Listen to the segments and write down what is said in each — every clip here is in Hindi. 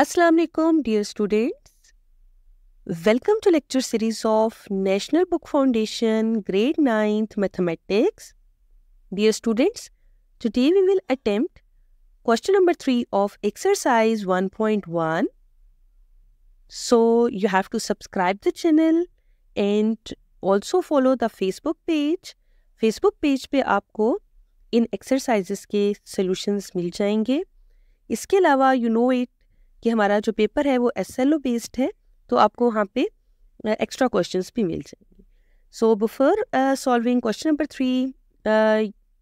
अस्सलाम वालेकुम dear students welcome to lecture series of National Book Foundation grade ninth mathematics dear students today we will attempt question number three of exercise one point one so you have to subscribe the channel and also follow the Facebook page Facebook page पे आपको इन एक्सरसाइजेस के सॉल्यूशंस मिल जाएंगे इसके अलावा यू नो इट कि हमारा जो पेपर है वो एस एल ओ बेस्ड है तो आपको वहाँ पे एक्स्ट्रा क्वेश्चंस भी मिल जाएंगे so before solving question number three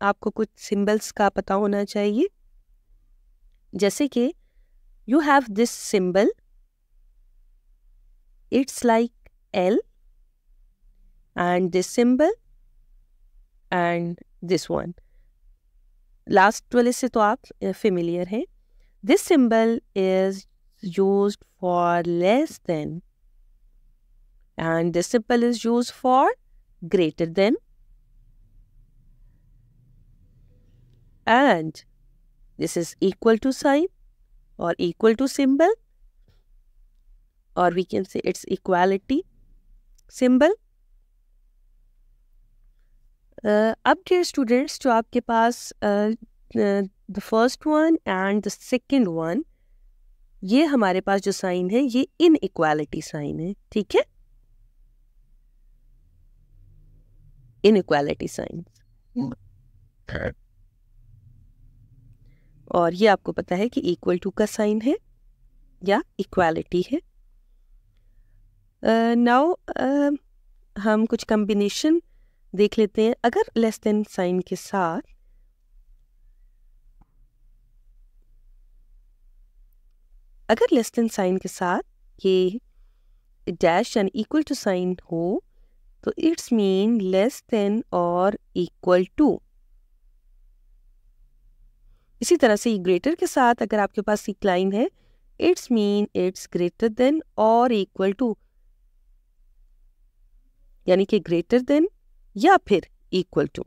आपको कुछ सिंबल्स का पता होना चाहिए जैसे कि you have this symbol it's like L and this symbol and this one last वाले से तो आप फेमिलियर हैं this symbol is used for less than and decibel is used for greater than and this is equal to sign or equal to symbol or we can say it's equality symbol अब डियर स्टूडेंट्स जो आपके पास uh, uh, the first one and the second one. ये हमारे पास जो साइन है ये इन इक्वालिटी साइन है ठीक है इन इक्वालिटी साइन और ये आपको पता है कि इक्वल टू का साइन है या इक्वालिटी है नाउ uh, uh, हम कुछ कम्बिनेशन देख लेते हैं अगर लेस देन साइन के साथ अगर लेस देन साइन के साथ ये डैश यानी इक्वल टू साइन हो तो इट्स मीन लेस देन और इक्वल टू इसी तरह से ग्रेटर के साथ अगर आपके पास एक लाइन है it's mean it's greater than और इक्वल टू यानी कि ग्रेटर देन या फिर equal to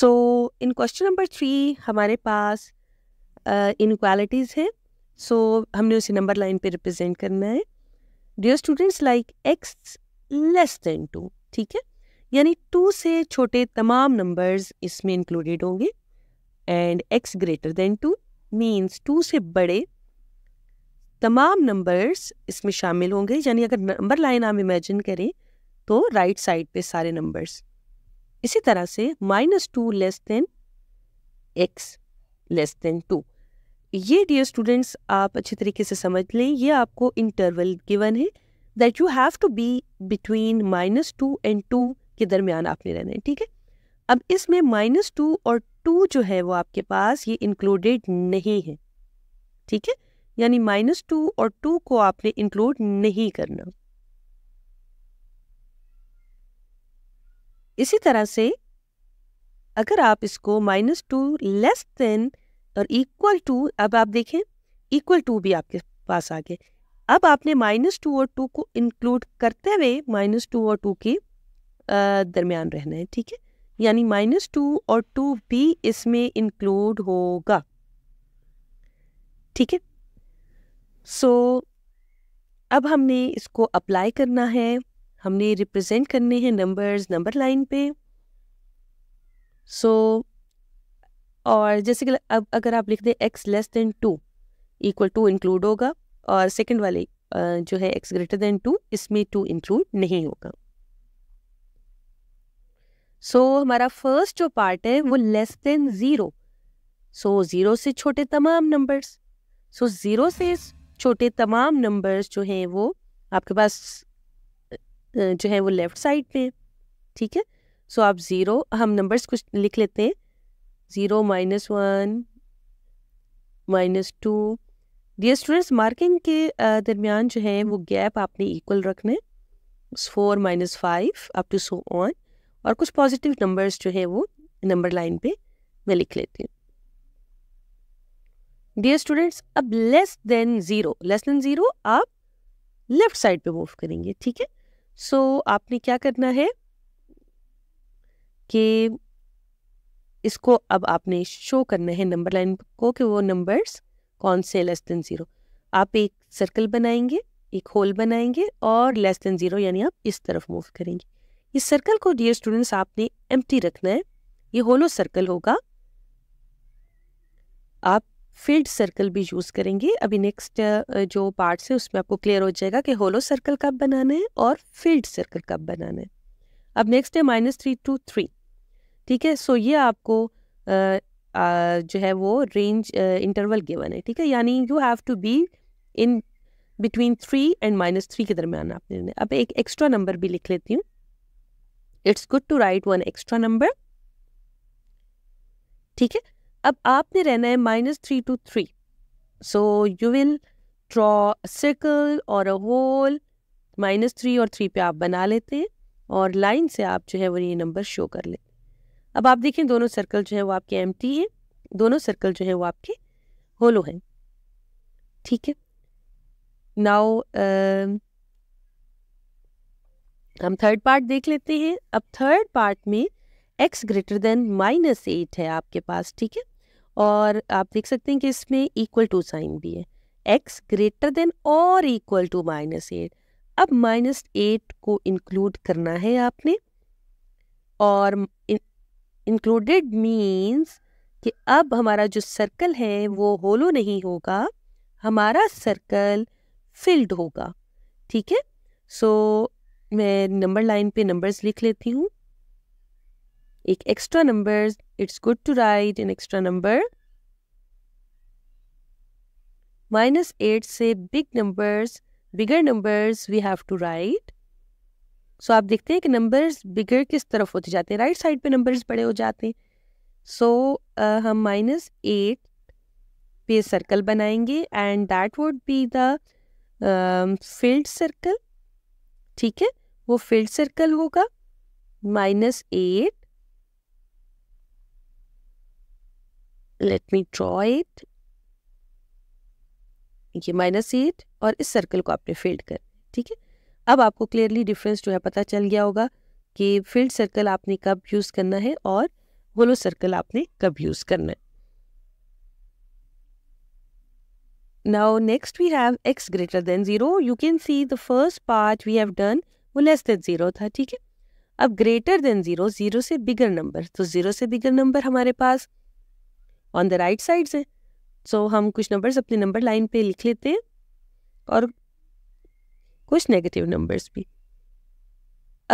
so in question number three हमारे पास इनक्वालिटीज़ uh, हैं सो हमने उसे नंबर लाइन पे रिप्रेजेंट करना है dear students like X less than two ठीक है यानी टू से छोटे तमाम नंबर्स इसमें इंक्लूडेड होंगे and X greater than two means two से बड़े तमाम नंबर्स इसमें शामिल होंगे यानी अगर नंबर लाइन आप इमेजिन करें तो राइट साइड पे सारे नंबर्स इसी तरह से minus two less than X less than two ये डियर स्टूडेंट्स आप अच्छे तरीके से समझ लें ये आपको इंटरवल गिवन है that you have to be between minus two and two के दरमियान आपने रहना है ठीक है अब इसमें माइनस टू और टू जो है वो आपके पास ये इंक्लूडेड नहीं है ठीक है यानी माइनस टू और टू को आपने इंक्लूड नहीं करना इसी तरह से अगर आप इसको माइनस टू लेस देन और इक्वल टू अब आप देखें इक्वल टू भी आपके पास आ गए अब आपने माइनस टू और टू को इंक्लूड करते हुए माइनस टू और टू के दरमियान रहना है ठीक है यानी माइनस टू और टू भी इसमें इंक्लूड होगा ठीक है सो अब हमने इसको अप्लाई करना है हमने रिप्रेजेंट करने हैं नंबर्स नंबर लाइन पे सो so, और जैसे कि अब अगर आप लिख दें X less than two equal to include होगा और सेकेंड वाले जो है एक्स ग्रेटर देन टू इसमें टू इंक्लूड नहीं होगा सो so, हमारा फर्स्ट जो पार्ट है वो less than zero so zero से छोटे तमाम नंबर्स सो so, ज़ीरो से छोटे तमाम नंबर्स जो हैं वो आपके पास जो है वो लेफ़्ट साइड पे ठीक है सो so, आप ज़ीरो हम नंबर्स कुछ लिख लेते हैं zero minus one minus two dear students marking के uh, दरमियान जो है वो गैप आपने इक्वल रखना है four minus five up to so on और कुछ पॉजिटिव नंबर्स जो है वो नंबर लाइन पे मैं लिख लेती हूँ डियर स्टूडेंट्स अब less than zero less than zero आप लेफ्ट साइड पे मूव करेंगे ठीक है सो so, आपने क्या करना है कि इसको अब आपने शो करना है नंबर लाइन को कि वो नंबर्स कौन से लेस देन ज़ीरो आप एक सर्कल बनाएंगे एक होल बनाएंगे और लेस देन ज़ीरो यानी आप इस तरफ मूव करेंगे इस सर्कल को डियर स्टूडेंट्स आपने एम रखना है ये होलो सर्कल होगा आप फिल्ड सर्कल भी यूज़ करेंगे अभी नेक्स्ट जो पार्ट्स है उसमें आपको क्लियर हो जाएगा कि होलो सर्कल कब बनाना है और फील्ड सर्कल कब बनाना है अब नेक्स्ट है माइनस थ्री टू थ्री ठीक है सो ये आपको आ, आ, जो है वो रेंज इंटरवल गिवन है ठीक है यानी you have to be in between three and minus three के दरमियान आपने अब एक एक्स्ट्रा नंबर भी लिख लेती हूँ it's good to write one extra number ठीक है अब आपने रहना है minus three two three so you will draw circle और अ होल माइनस थ्री और थ्री पे आप बना लेते हैं और लाइन से आप जो है वो ये नंबर शो कर लेते हैं अब आप देखें दोनों सर्कल जो है वो आपके एम टी है दोनों सर्कल जो है वो आपके होलो हैं ठीक है नाउ हम थर्ड पार्ट देख लेते हैं अब थर्ड पार्ट में X greater than minus eight है आपके पास ठीक है और आप देख सकते हैं कि इसमें इक्वल टू साइन भी है एक्स ग्रेटर देन और इक्वल टू माइनस एट अब माइनस एट को इंक्लूड करना है आपने और इंक्लूडेड मीन्स कि अब हमारा जो सर्कल है वो होलो नहीं होगा हमारा सर्कल फिल्ड होगा ठीक है सो मैं नंबर लाइन पे नंबर्स लिख लेती हूँ एक extra number it's good to write an extra number minus eight से big numbers bigger numbers we have to write so so, आप देखते हैं कि नंबर्स बिगर किस तरफ होते जाते हैं राइट साइड पे नंबर्स बड़े हो जाते हैं सो so, uh, हम माइनस एट पे सर्कल बनाएंगे and that would be the filled circle ठीक है वो फील्ड सर्कल होगा minus eight let me draw it ये माइनस एट और इस सर्कल को आपने फील्ड कर ठीक है अब आपको क्लियरली डिफरेंस जो है पता चल गया होगा कि फील्ड सर्कल आपने कब यूज़ करना है और होलो सर्कल आपने कब यूज़ करना है Now next we have x greater than 0. You can see the first part we have done वो less than 0 था ठीक है अब greater than 0, 0 से bigger number तो 0 से bigger number हमारे पास on the right side से सो so, हम कुछ numbers अपने number line पे लिख लेते हैं और कुछ नेगेटिव नंबर्स भी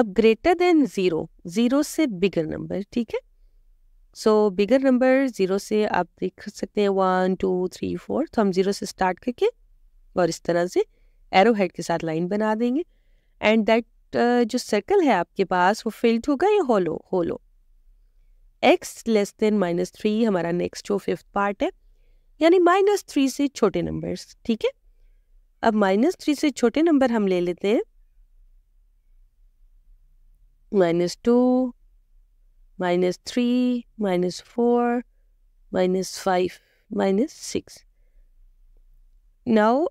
अब ग्रेटर देन ज़ीरो ज़ीरो से बिगर नंबर ठीक है सो बिगर नंबर ज़ीरो से आप देख सकते हैं वन टू थ्री फोर तो हम ज़ीरो से स्टार्ट करके और इस तरह से एरो हेड के साथ लाइन बना देंगे एंड दैट uh, जो सर्कल है आपके पास वो फिल्ड होगा या hollow hollow X less than minus three हमारा नेक्स्ट जो फिफ्थ पार्ट है यानी माइनस थ्री से छोटे नंबर्स ठीक है अब माइनस थ्री से छोटे नंबर हम ले लेते हैं minus two minus three minus four minus five minus six now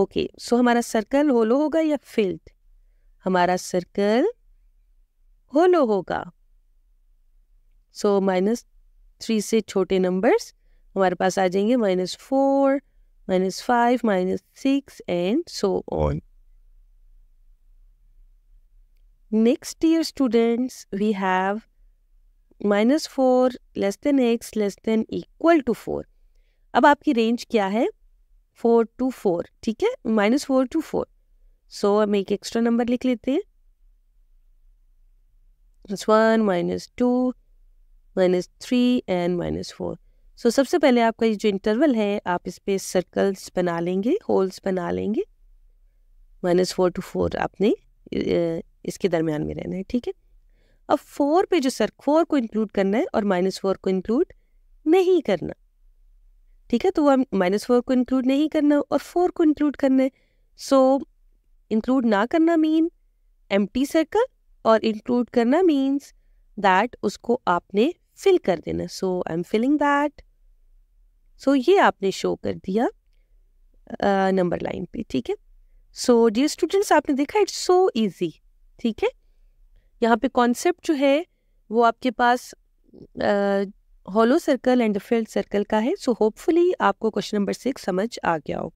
okay so हमारा सर्कल होलो होगा या फील्ड हमारा सर्कल होलो होगा सो माइनस थ्री से छोटे नंबर्स हमारे पास आ जाएंगे minus four minus 5, minus 6, and so on. Next year students, we have minus 4, less than x, less than equal to 4. अब आपकी रेंज क्या है? 4 to 4, ठीक 4 to 4. So, I make extra number लिख लेते हैं. Minus 1, minus 2, minus 3, and minus 4. So so, सबसे पहले आपका ये जो इंटरवल है आप इस पर सर्कल्स बना लेंगे होल्स बना लेंगे माइनस फोर टू फोर आपने इसके दरमियान में रहना है ठीक है अब फोर पे जो सर फोर को इंक्लूड करना है और माइनस फोर को इंक्लूड नहीं करना ठीक है तो वह माइनस फोर को इंक्लूड नहीं करना और फोर को इंक्लूड करना है सो so, इंक्लूड ना करना मीन एम्प्टी सर्कल और इंक्लूड करना मीन्स दैट उसको आपने फिल कर देना so I am filling that so ये आपने शो कर दिया नंबर uh, लाइन पे ठीक है सो डियर स्टूडेंट्स आपने देखा इट्स सो इजी ठीक है यहाँ पे कॉन्सेप्ट जो है वो आपके पास hollow circle and filled circle का है सो होपफुली आपको क्वेश्चन नंबर सिक्स समझ आ गया हो